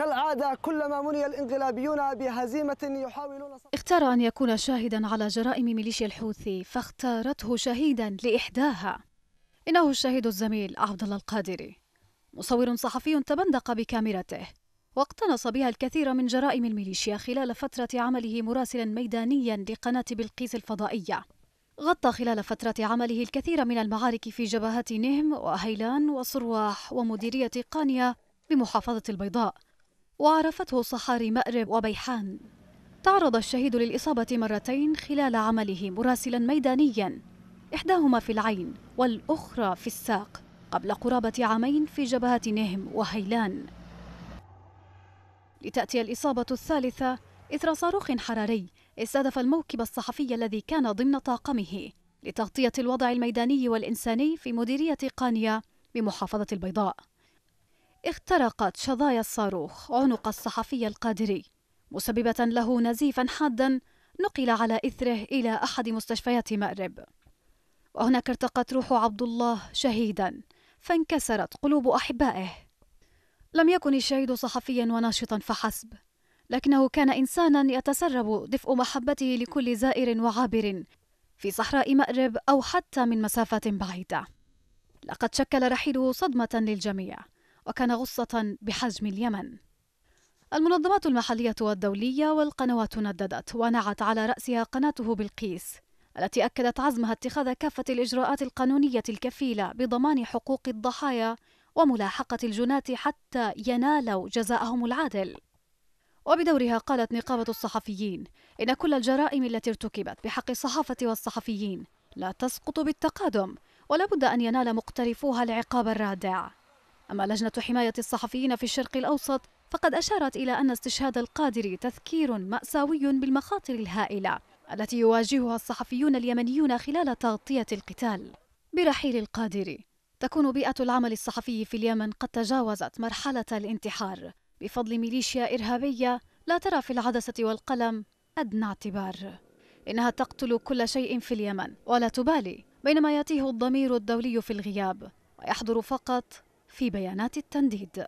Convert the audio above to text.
كالعادة كلما مني الانقلابيون بهزيمة يحاولون اختار أن يكون شاهدا على جرائم ميليشيا الحوثي فاختارته شهيدا لإحداها إنه الشهيد الزميل عبد الله القادري مصور صحفي تبندق بكاميرته واقتنص بها الكثير من جرائم الميليشيا خلال فترة عمله مراسلا ميدانيا لقناة بلقيس الفضائية غطى خلال فترة عمله الكثير من المعارك في جبهات نهم وهيلان وصرواح ومديرية قانيا بمحافظة البيضاء وعرفته صحاري مأرب وبيحان تعرض الشهيد للإصابة مرتين خلال عمله مراسلا ميدانيا إحداهما في العين والأخرى في الساق قبل قرابة عامين في جبهات نهم وهيلان لتأتي الإصابة الثالثة إثر صاروخ حراري استهدف الموكب الصحفي الذي كان ضمن طاقمه لتغطية الوضع الميداني والإنساني في مديرية قانيا بمحافظة البيضاء اخترقت شظايا الصاروخ عنق الصحفي القادري مسببة له نزيفا حادا نقل على إثره إلى أحد مستشفيات مأرب وهناك ارتقت روح عبد الله شهيدا فانكسرت قلوب أحبائه لم يكن الشهيد صحفيا وناشطا فحسب لكنه كان إنسانا يتسرب دفء محبته لكل زائر وعابر في صحراء مأرب أو حتى من مسافة بعيدة لقد شكل رحيله صدمة للجميع وكان غصة بحجم اليمن المنظمات المحلية والدولية والقنوات نددت ونعت على رأسها قناته بالقيس التي أكدت عزمها اتخاذ كافة الإجراءات القانونية الكفيلة بضمان حقوق الضحايا وملاحقة الجناة حتى ينالوا جزاءهم العادل وبدورها قالت نقابة الصحفيين إن كل الجرائم التي ارتكبت بحق الصحافة والصحفيين لا تسقط بالتقادم ولا بد أن ينال مقترفوها العقاب الرادع أما لجنة حماية الصحفيين في الشرق الأوسط فقد أشارت إلى أن استشهاد القادري تذكير مأساوي بالمخاطر الهائلة التي يواجهها الصحفيون اليمنيون خلال تغطية القتال برحيل القادري تكون بيئة العمل الصحفي في اليمن قد تجاوزت مرحلة الانتحار بفضل ميليشيا إرهابية لا ترى في العدسة والقلم أدنى اعتبار إنها تقتل كل شيء في اليمن ولا تبالي بينما ياتيه الضمير الدولي في الغياب ويحضر فقط في بيانات التنديد